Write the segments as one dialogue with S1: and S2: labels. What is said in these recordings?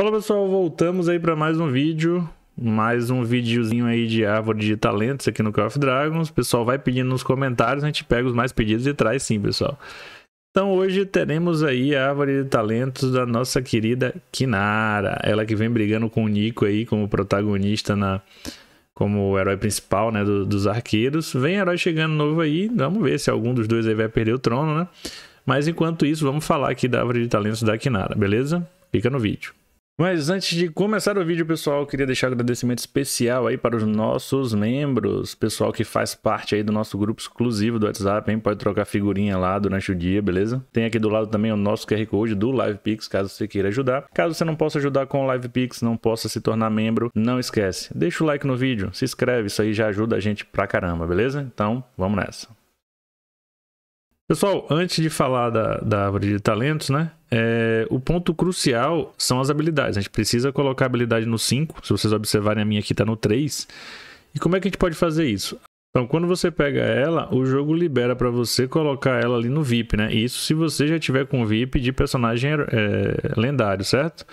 S1: Fala pessoal, voltamos aí para mais um vídeo, mais um videozinho aí de árvore de talentos aqui no Call of Dragons. O pessoal vai pedindo nos comentários, a gente pega os mais pedidos e traz sim, pessoal. Então hoje teremos aí a árvore de talentos da nossa querida Kinara, ela que vem brigando com o Nico aí como protagonista na como o herói principal, né, do, dos arqueiros. Vem herói chegando novo aí, vamos ver se algum dos dois aí vai perder o trono, né? Mas enquanto isso, vamos falar aqui da árvore de talentos da Kinara, beleza? Fica no vídeo. Mas antes de começar o vídeo, pessoal, queria deixar um agradecimento especial aí para os nossos membros, pessoal que faz parte aí do nosso grupo exclusivo do WhatsApp, hein? Pode trocar figurinha lá durante o dia, beleza? Tem aqui do lado também o nosso QR Code do LivePix, caso você queira ajudar. Caso você não possa ajudar com o LivePix, não possa se tornar membro, não esquece. Deixa o like no vídeo, se inscreve, isso aí já ajuda a gente pra caramba, beleza? Então, vamos nessa. Pessoal, antes de falar da, da árvore de talentos, né? É, o ponto crucial são as habilidades. A gente precisa colocar a habilidade no 5. Se vocês observarem, a minha aqui está no 3. E como é que a gente pode fazer isso? Então, quando você pega ela, o jogo libera para você colocar ela ali no VIP, né? Isso se você já tiver com VIP de personagem é, lendário, certo?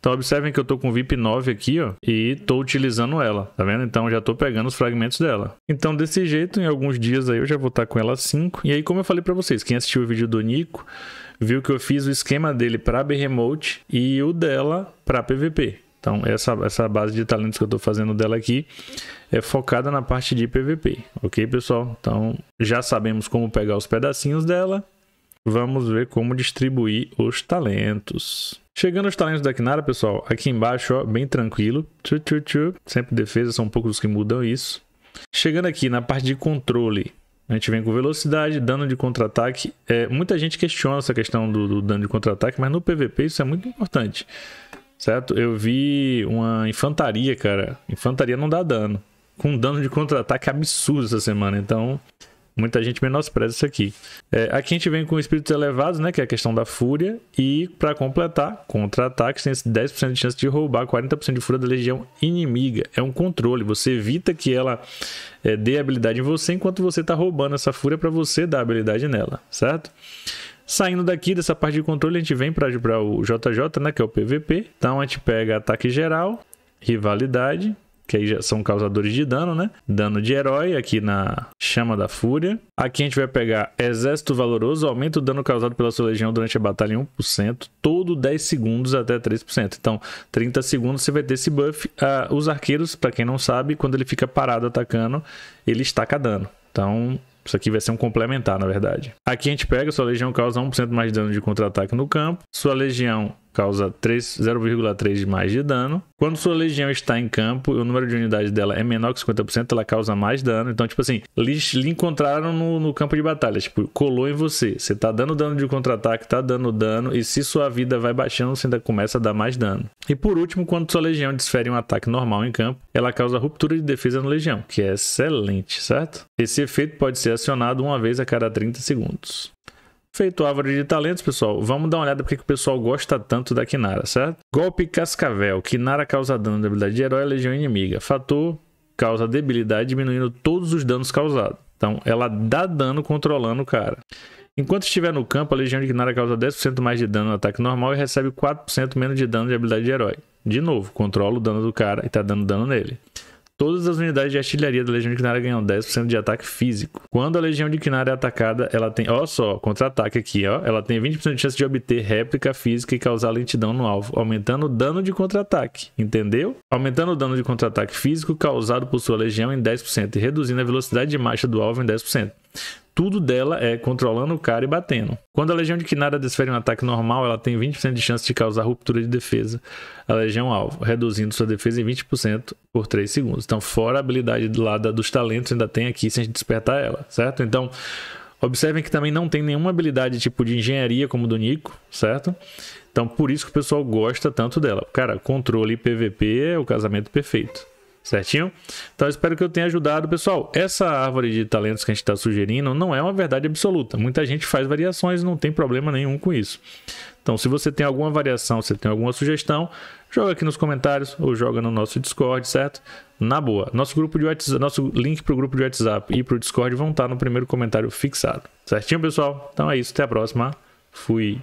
S1: Então observem que eu estou com VIP 9 aqui, ó, e estou utilizando ela, tá vendo? Então já estou pegando os fragmentos dela. Então desse jeito, em alguns dias aí eu já vou estar tá com ela 5. E aí como eu falei para vocês, quem assistiu o vídeo do Nico, viu que eu fiz o esquema dele para B-Remote e o dela para PVP. Então essa, essa base de talentos que eu estou fazendo dela aqui é focada na parte de PVP, ok pessoal? Então já sabemos como pegar os pedacinhos dela, vamos ver como distribuir os talentos. Chegando aos talentos da Kinara, pessoal, aqui embaixo, ó, bem tranquilo. Tchu, tchu, tchu. Sempre defesa, são poucos os que mudam isso. Chegando aqui na parte de controle, a gente vem com velocidade, dano de contra-ataque. É, muita gente questiona essa questão do, do dano de contra-ataque, mas no PVP isso é muito importante. Certo? Eu vi uma infantaria, cara. Infantaria não dá dano. Com dano de contra-ataque absurdo essa semana. Então, muita gente menospreza isso aqui. É, aqui a gente vem com espíritos elevados, né? Que é a questão da fúria. E para completar, contra-ataques tem 10% de chance de roubar 40% de fúria da legião inimiga. É um controle. Você evita que ela é, dê habilidade em você enquanto você está roubando essa fúria para você dar habilidade nela, certo? Saindo daqui dessa parte de controle, a gente vem para o JJ, né, que é o PVP. Então a gente pega ataque geral, rivalidade, que aí já são causadores de dano, né? Dano de herói aqui na Chama da Fúria. Aqui a gente vai pegar Exército Valoroso, aumenta o dano causado pela sua legião durante a batalha em 1%, todo 10 segundos até 3%. Então, 30 segundos você vai ter esse buff. Ah, os arqueiros, para quem não sabe, quando ele fica parado atacando, ele estaca dano. Então, isso aqui vai ser um complementar, na verdade. Aqui a gente pega, sua legião causa 1% mais dano de contra-ataque no campo. Sua legião causa 0,3 de mais de dano. Quando sua legião está em campo e o número de unidades dela é menor que 50%, ela causa mais dano. Então, tipo assim, eles lhe encontraram no, no, campo de batalha. Tipo, colou em você. Você tá dando dano de contra-ataque, tá dando dano. E se sua vida vai baixando, você ainda começa a dar mais dano. E por último, quando sua legião desfere um ataque normal em campo, ela causa ruptura de defesa no legião, que é excelente, certo? Esse efeito pode ser acionado uma vez a cada 30 segundos. Feito a árvore de talentos, pessoal, vamos dar uma olhada porque que o pessoal gosta tanto da Kinara, certo? Golpe Cascavel. Kinara causa dano da habilidade de herói à legião inimiga. Fator causa debilidade, diminuindo todos os danos causados. Então, ela dá dano controlando o cara. Enquanto estiver no campo, a Legião de Kinara causa 10% mais de dano no ataque normal e recebe 4% menos de dano de habilidade de herói. De novo, controla o dano do cara e tá dando dano nele. Todas as unidades de artilharia da Legião de Quinária ganham 10% de ataque físico. Quando a Legião de Quinária é atacada, ela tem. Ó só, contra-ataque aqui, ó. Ela tem 20% de chance de obter réplica física e causar lentidão no alvo, aumentando o dano de contra-ataque. Entendeu? Aumentando o dano de contra-ataque físico causado por sua legião em 10% e reduzindo a velocidade de marcha do alvo em 10% tudo dela é controlando o cara e batendo. Quando a legião de Kinara desfere um ataque normal, ela tem 20% de chance de causar ruptura de defesa à legião é alvo, reduzindo sua defesa em 20% por 3 segundos. Então, fora a habilidade do lado dos talentos, ainda tem aqui sem despertar ela, certo? Então, observem que também não tem nenhuma habilidade tipo de engenharia como do Nico, certo? Então, por isso que o pessoal gosta tanto dela. Cara, controle e PVP é o casamento perfeito. Certinho? Então espero que eu tenha ajudado, pessoal. Essa árvore de talentos que a gente está sugerindo não é uma verdade absoluta. Muita gente faz variações, não tem problema nenhum com isso. Então, se você tem alguma variação, se tem alguma sugestão, joga aqui nos comentários ou joga no nosso Discord, certo? Na boa. Nosso grupo de WhatsApp, nosso link para o grupo de WhatsApp e para o Discord vão estar tá no primeiro comentário fixado. Certinho, pessoal? Então é isso. Até a próxima. Fui.